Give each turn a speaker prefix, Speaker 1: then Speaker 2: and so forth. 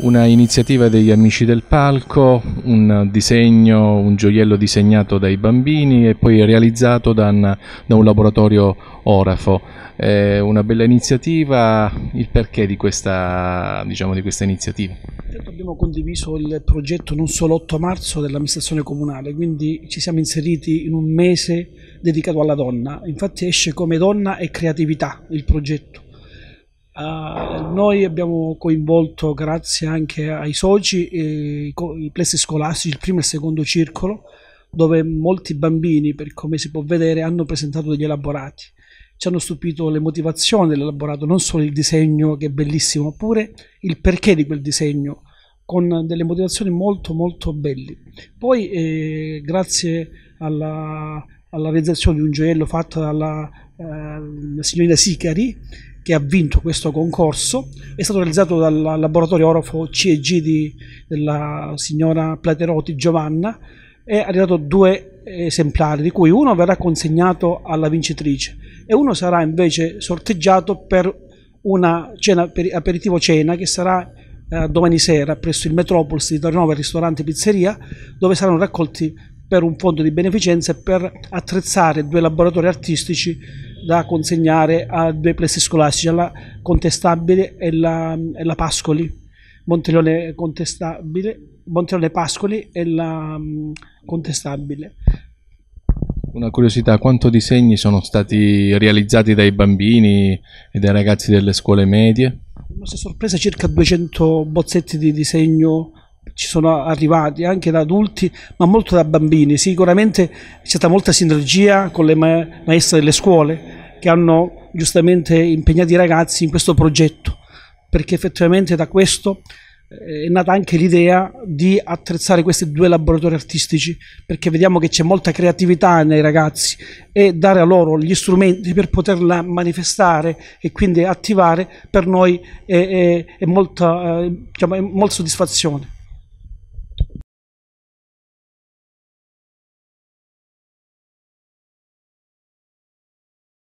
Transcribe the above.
Speaker 1: una iniziativa degli amici del palco, un disegno, un gioiello disegnato dai bambini e poi realizzato da un, da un laboratorio orafo. Eh, una bella iniziativa, il perché di questa, diciamo, di questa iniziativa?
Speaker 2: Abbiamo condiviso il progetto non solo 8 marzo dell'amministrazione comunale, quindi ci siamo inseriti in un mese dedicato alla donna, infatti esce come donna e creatività il progetto Uh, noi abbiamo coinvolto, grazie anche ai soci, eh, i plessi scolastici, il primo e il secondo circolo, dove molti bambini, per come si può vedere, hanno presentato degli elaborati. Ci hanno stupito le motivazioni dell'elaborato, non solo il disegno che è bellissimo, ma pure il perché di quel disegno, con delle motivazioni molto molto belle. Poi, eh, grazie alla, alla, realizzazione di un gioiello fatto dalla eh, signorina Sicari, che ha vinto questo concorso, è stato realizzato dal laboratorio Orofo CEG di, della signora Platerotti Giovanna e ha arrivato due esemplari, di cui uno verrà consegnato alla vincitrice e uno sarà invece sorteggiato per una cena, per aperitivo cena che sarà eh, domani sera presso il Metropolis di Torino, il ristorante Pizzeria, dove saranno raccolti per un fondo di beneficenza e per attrezzare due laboratori artistici da consegnare a due plessi scolastici, la Contestabile e la, e la Pascoli. Monteleone Contestabile, Monteleone Pascoli e la mm, Contestabile.
Speaker 1: Una curiosità, quanto disegni sono stati realizzati dai bambini e dai ragazzi delle scuole medie?
Speaker 2: La nostra sorpresa circa 200 bozzetti di disegno ci sono arrivati anche da adulti ma molto da bambini sicuramente c'è stata molta sinergia con le ma maestre delle scuole che hanno giustamente impegnato i ragazzi in questo progetto, perché effettivamente da questo eh, è nata anche l'idea di attrezzare questi due laboratori artistici perché vediamo che c'è molta creatività nei ragazzi e dare a loro gli strumenti per poterla manifestare e quindi attivare per noi è, è, è molta, eh, diciamo, è molta soddisfazione.